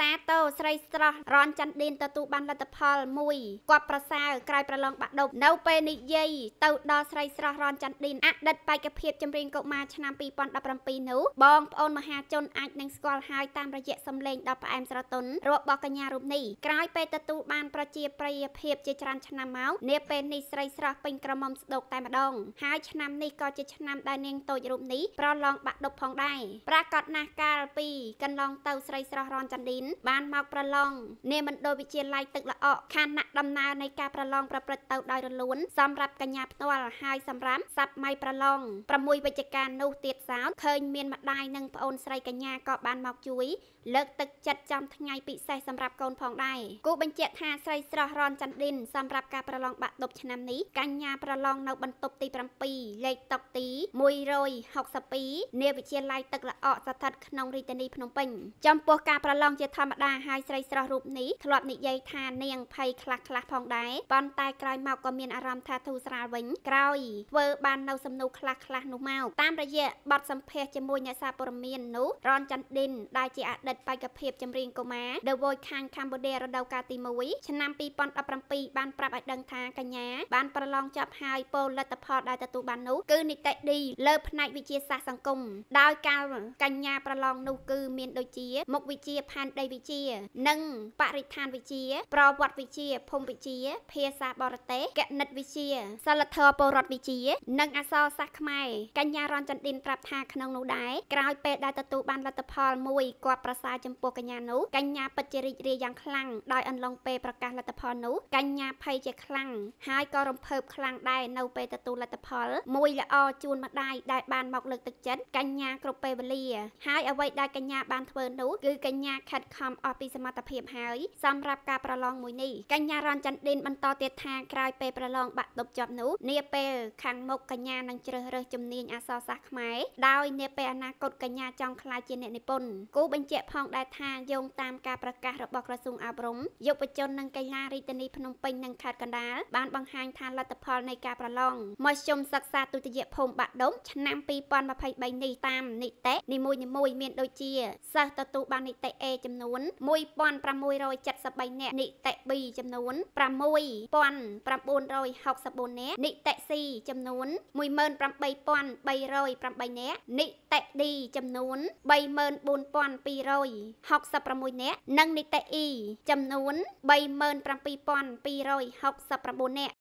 សាទរស្រីស្រស់រនចន្ទឌៀនទទួលបានលទ្ធផល1គាត់ប្រសើរក្រៅប្រឡងបាក់ដប់នៅពេលនិយាយទៅដល់ស្រីស្រស់រនចន្ទឌៀនអតីតបេក្ខភាពចម្រៀងកុមារឆ្នាំ2017នោះបងប្អូនមហាជនអាចនឹងស្គាល់ហើយតាមរយៈសម្លេងដ៏ផ្អែមស្រទន់របស់កញ្ញារូបនេះក្រោយពេលទទួលបានប្រជាប្រិយភាពជាច្រើនឆ្នាំមកនាពេលនេះស្រីស្រស់ពេញក្រមុំស្ដុកតែម្ដងហើយឆ្នាំនេះក៏ជាឆ្នាំដែលនាងតូចរូបនេះប្រឡងបាក់ដប់ផងដែរប្រាកដណាស់កាលពីកន្លងទៅស្រីស្រស់រនចន្ទឌីនបានមកប្រឡងនាមណ្ឌលវិទ្យាល័យទឹកល្អខណៈដំណើរនៃការប្រឡងប្រព្រឹត្តទៅដោយរលួនសម្រាប់កញ្ញាផ្ទាល់ហើយសម្រាប់សັບម៉ៃប្រឡង6វិជ្ជការនោះទៀតសោតឃើញមានម្ដាយនិងប្អូនស្រីកញ្ញាក៏បានមកជួយ លើកទឹកចិត្តចំថ្ងៃពិសេសសម្រាប់កូនផងដែរគូបញ្ជាក់ថាស្រីស្រស់រន ចន្ទឌិនសម្រាប់ការប្រឡងបាក់ឌុបឆ្នាំនេះកញ្ញាប្រឡងនៅបន្ទប់ទី7លេខតុទី162នាវិទ្យាល័យទឹកល្អស្ថិតក្នុងរាជធានីភ្នំពេញ ចំពោះការប្រឡងជាធម្មតាហើយស្រីស្រស់រូបនេះធ្លាប់និយាយថានាងភ័យខ្លះខ្លះផងដែរប៉ុន្តែក្រោយមកក៏មានអារម្មណ៍ថាធូរស្រាលវិញក្រោយធ្វើបាននៅសំណួរខ្លះខ្លះនោះមកតាមរយៈបទសម្ភាសជាមួយអ្នកសារព័ត៌មាននោះរនច័ន្ទឌិនដែលជាអតីតបេក្ខភាពចម្រៀងកុមារ The Voice ខាងកម្ពុជារដូវកាលទី1ឆ្នាំ2017បានប្រាប់ឲ្យដឹងថាកញ្ញាបានប្រឡងចប់ហើយពលលទ្ធផលដែលទទួលបាននោះគឺនីតិឌីលើផ្នែកវិទ្យាសាស្ត្រសង្គមដោយកាលកញ្ញាប្រឡងនោះគឺមានដូចជាមុខវិជ្ជាផែនដីវិទ្យានិងបរិស្ថានវិទ្យាប្រវត្តិវិទ្យាភូមិវិទ្យាភាសាបរទេសគណិតវិទ្យាសិលធម៌ពលរដ្ឋវិទ្យានិងអក្សរសាស្ត្រខ្មែរកញ្ញារនចន្ទិនប្រាប់ថាក្នុងនោះដែរក្រោយពេលដែលទទួលបានលទ្ធផល មួយគាត់ប្រសើរចំពោះកញ្ញានោះកញ្ញាពិតជារីករាយយ៉ាងខ្លាំងដោយអន្លង់ពេលប្រកាសលទ្ធផលនោះកញ្ញាភ័យជាខ្លាំងហើយក៏រំភើបខ្លាំងដែរនៅពេលទទួលលទ្ធផល មួយល្អជូនម្ដាយដែលបានមកលើកទឹកចិត្តកញ្ញាគ្រប់ពេលវេលាហើយអ្វីដែលកញ្ញាបានធ្វើនោះគឺកញ្ញាខិតខំអស់ពីសមត្ថភាពហើយសម្រាប់ការប្រឡងមួយនេះកញ្ញារនច័ន្ទឌិនបន្តទៀតថាក្រោយពេលប្រឡងបាក់ឌុបជាប់នោះ នាពេលខាងមុខកញ្ញានឹងជ្រើសរើសជំនាញអក្សរសាស្ត្រខ្មែរដោយនាពេលអនាគតកញ្ញាចង់ក្លាយជាអ្នកនិពន្ធគូបញ្ជាក់ផងដែរថាយោងតាមការប្រកាសរបស់ក្រសួងអប់រំយុវជននិងកីឡារាជធានីភ្នំពេញនិងខេត្តកណ្ដាល បានបង្ហាញថាលទ្ធផលនៃការប្រឡងមធ្យមសិក្សាទុតិយភូមិបាក់ដុំឆ្នាំ2023នេះតាមនីតិនីមួយៗមានដូចជាសិស្សទទួលបាននីតិ A ចំនួន1673នាក់និតិ2ចំនួន6964នាក់និតិ4ចំនួន18308នាក់និតិឌីចំនួន34266នាក់និងនិតិអ៊ីចំនួន37269នាក់